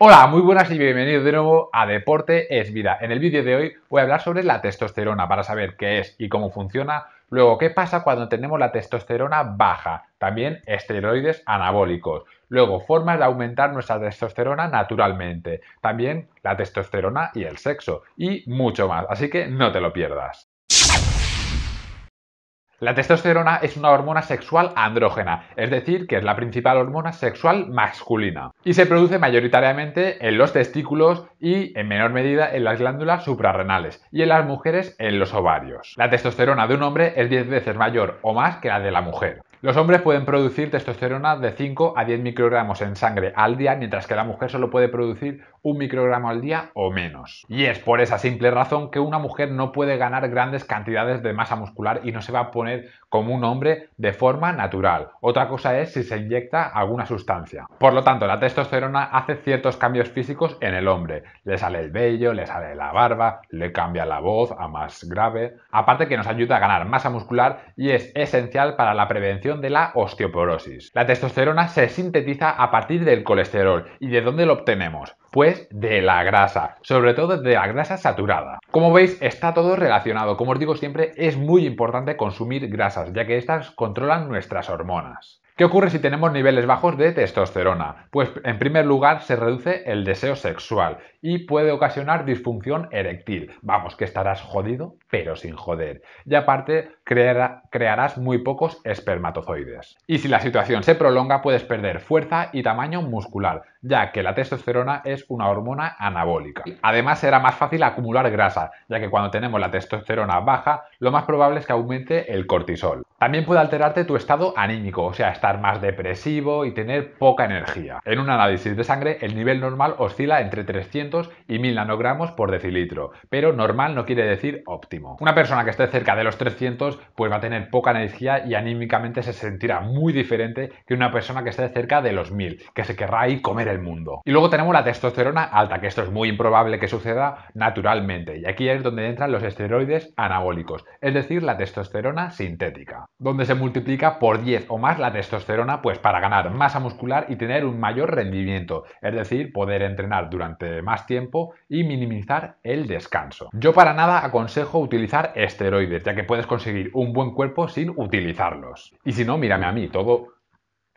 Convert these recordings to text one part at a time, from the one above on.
Hola, muy buenas y bienvenidos de nuevo a Deporte es Vida. En el vídeo de hoy voy a hablar sobre la testosterona para saber qué es y cómo funciona. Luego, qué pasa cuando tenemos la testosterona baja. También esteroides anabólicos. Luego, formas de aumentar nuestra testosterona naturalmente. También la testosterona y el sexo. Y mucho más. Así que no te lo pierdas. La testosterona es una hormona sexual andrógena, es decir, que es la principal hormona sexual masculina, y se produce mayoritariamente en los testículos y en menor medida en las glándulas suprarrenales y en las mujeres en los ovarios. La testosterona de un hombre es 10 veces mayor o más que la de la mujer. Los hombres pueden producir testosterona de 5 a 10 microgramos en sangre al día, mientras que la mujer solo puede producir un microgramo al día o menos. Y es por esa simple razón que una mujer no puede ganar grandes cantidades de masa muscular y no se va a poner como un hombre de forma natural. Otra cosa es si se inyecta alguna sustancia. Por lo tanto, la testosterona hace ciertos cambios físicos en el hombre. Le sale el vello, le sale la barba, le cambia la voz a más grave. Aparte que nos ayuda a ganar masa muscular y es esencial para la prevención de la osteoporosis. La testosterona se sintetiza a partir del colesterol. ¿Y de dónde lo obtenemos? Pues de la grasa, sobre todo de la grasa saturada. Como veis, está todo relacionado. Como os digo siempre, es muy importante consumir grasas, ya que estas controlan nuestras hormonas. ¿Qué ocurre si tenemos niveles bajos de testosterona? Pues en primer lugar se reduce el deseo sexual y puede ocasionar disfunción eréctil. Vamos, que estarás jodido pero sin joder. Y aparte, crearás muy pocos espermatozoides. Y si la situación se prolonga, puedes perder fuerza y tamaño muscular, ya que la testosterona es una hormona anabólica. Además, será más fácil acumular grasa, ya que cuando tenemos la testosterona baja, lo más probable es que aumente el cortisol. También puede alterarte tu estado anímico, o sea, estar más depresivo y tener poca energía. En un análisis de sangre, el nivel normal oscila entre 300 y 1000 nanogramos por decilitro, pero normal no quiere decir óptimo. Una persona que esté cerca de los 300 pues va a tener poca energía y anímicamente se sentirá muy diferente que una persona que esté cerca de los 1000, que se querrá ir comer el mundo. Y luego tenemos la testosterona alta, que esto es muy improbable que suceda naturalmente. Y aquí es donde entran los esteroides anabólicos, es decir, la testosterona sintética, donde se multiplica por 10 o más la testosterona pues para ganar masa muscular y tener un mayor rendimiento, es decir, poder entrenar durante más tiempo y minimizar el descanso. Yo para nada aconsejo utilizar esteroides, ya que puedes conseguir un buen cuerpo sin utilizarlos. Y si no, mírame a mí, todo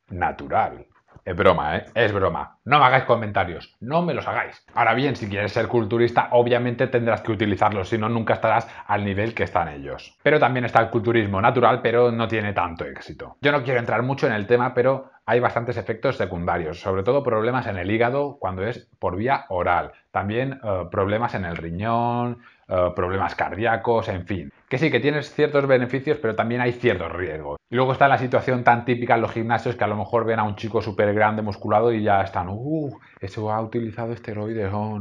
natural. Es broma, ¿eh? Es broma. No me hagáis comentarios, no me los hagáis. Ahora bien, si quieres ser culturista, obviamente tendrás que utilizarlos, si no, nunca estarás al nivel que están ellos. Pero también está el culturismo natural, pero no tiene tanto éxito. Yo no quiero entrar mucho en el tema, pero hay bastantes efectos secundarios, sobre todo problemas en el hígado cuando es por vía oral. También eh, problemas en el riñón, eh, problemas cardíacos, en fin. Que sí, que tienes ciertos beneficios, pero también hay ciertos riesgos. Y luego está la situación tan típica en los gimnasios que a lo mejor ven a un chico súper grande, musculado y ya están, uh, eso ha utilizado esteroides, oh,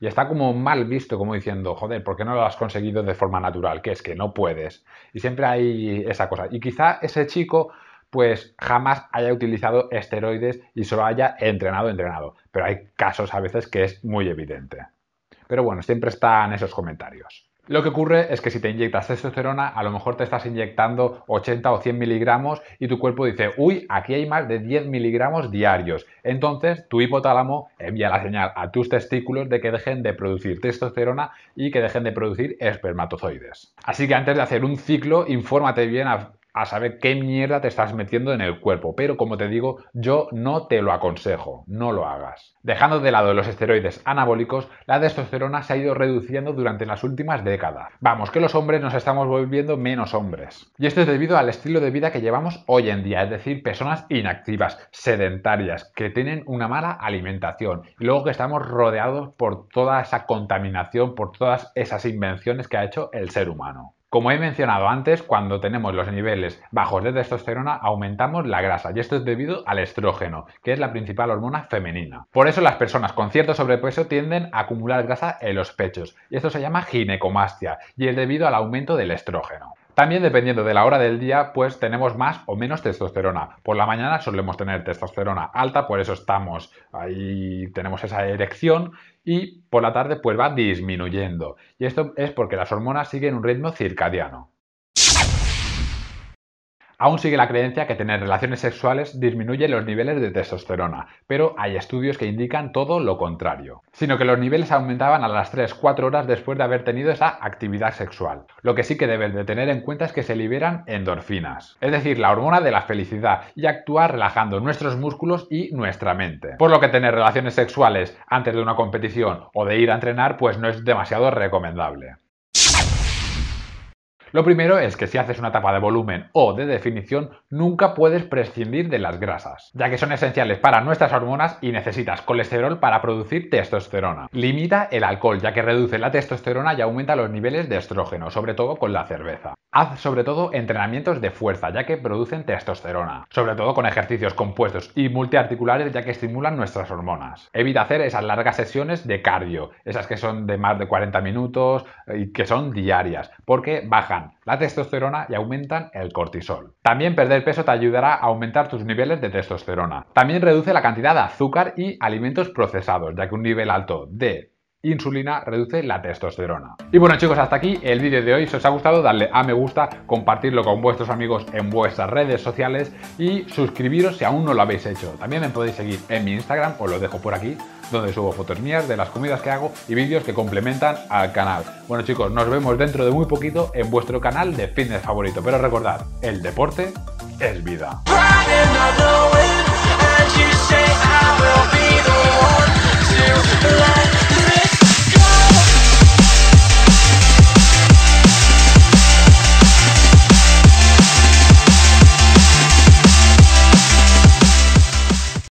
Y está como mal visto, como diciendo, joder, ¿por qué no lo has conseguido de forma natural? Que es que no puedes. Y siempre hay esa cosa. Y quizá ese chico pues jamás haya utilizado esteroides y solo haya entrenado, entrenado. Pero hay casos a veces que es muy evidente. Pero bueno, siempre están esos comentarios. Lo que ocurre es que si te inyectas testosterona, a lo mejor te estás inyectando 80 o 100 miligramos y tu cuerpo dice, uy, aquí hay más de 10 miligramos diarios. Entonces, tu hipotálamo envía la señal a tus testículos de que dejen de producir testosterona y que dejen de producir espermatozoides. Así que antes de hacer un ciclo, infórmate bien a a saber qué mierda te estás metiendo en el cuerpo, pero como te digo, yo no te lo aconsejo, no lo hagas. Dejando de lado los esteroides anabólicos, la testosterona se ha ido reduciendo durante las últimas décadas. Vamos, que los hombres nos estamos volviendo menos hombres. Y esto es debido al estilo de vida que llevamos hoy en día, es decir, personas inactivas, sedentarias, que tienen una mala alimentación, y luego que estamos rodeados por toda esa contaminación, por todas esas invenciones que ha hecho el ser humano. Como he mencionado antes, cuando tenemos los niveles bajos de testosterona aumentamos la grasa y esto es debido al estrógeno, que es la principal hormona femenina. Por eso las personas con cierto sobrepeso tienden a acumular grasa en los pechos y esto se llama ginecomastia y es debido al aumento del estrógeno. También dependiendo de la hora del día, pues tenemos más o menos testosterona. Por la mañana solemos tener testosterona alta, por eso estamos ahí, tenemos esa erección y por la tarde pues va disminuyendo. Y esto es porque las hormonas siguen un ritmo circadiano. Aún sigue la creencia que tener relaciones sexuales disminuye los niveles de testosterona, pero hay estudios que indican todo lo contrario, sino que los niveles aumentaban a las 3-4 horas después de haber tenido esa actividad sexual. Lo que sí que deben de tener en cuenta es que se liberan endorfinas, es decir, la hormona de la felicidad, y actúa relajando nuestros músculos y nuestra mente. Por lo que tener relaciones sexuales antes de una competición o de ir a entrenar pues no es demasiado recomendable. Lo primero es que si haces una tapa de volumen o de definición, nunca puedes prescindir de las grasas, ya que son esenciales para nuestras hormonas y necesitas colesterol para producir testosterona. Limita el alcohol, ya que reduce la testosterona y aumenta los niveles de estrógeno, sobre todo con la cerveza. Haz sobre todo entrenamientos de fuerza, ya que producen testosterona, sobre todo con ejercicios compuestos y multiarticulares, ya que estimulan nuestras hormonas. Evita hacer esas largas sesiones de cardio, esas que son de más de 40 minutos y que son diarias, porque bajan la testosterona y aumentan el cortisol. También perder peso te ayudará a aumentar tus niveles de testosterona. También reduce la cantidad de azúcar y alimentos procesados, ya que un nivel alto de insulina reduce la testosterona. Y bueno chicos, hasta aquí el vídeo de hoy. Si os ha gustado, darle a me gusta, compartirlo con vuestros amigos en vuestras redes sociales y suscribiros si aún no lo habéis hecho. También me podéis seguir en mi Instagram, os lo dejo por aquí, donde subo fotos mías de las comidas que hago y vídeos que complementan al canal. Bueno chicos, nos vemos dentro de muy poquito en vuestro canal de fitness favorito, pero recordad, el deporte es vida.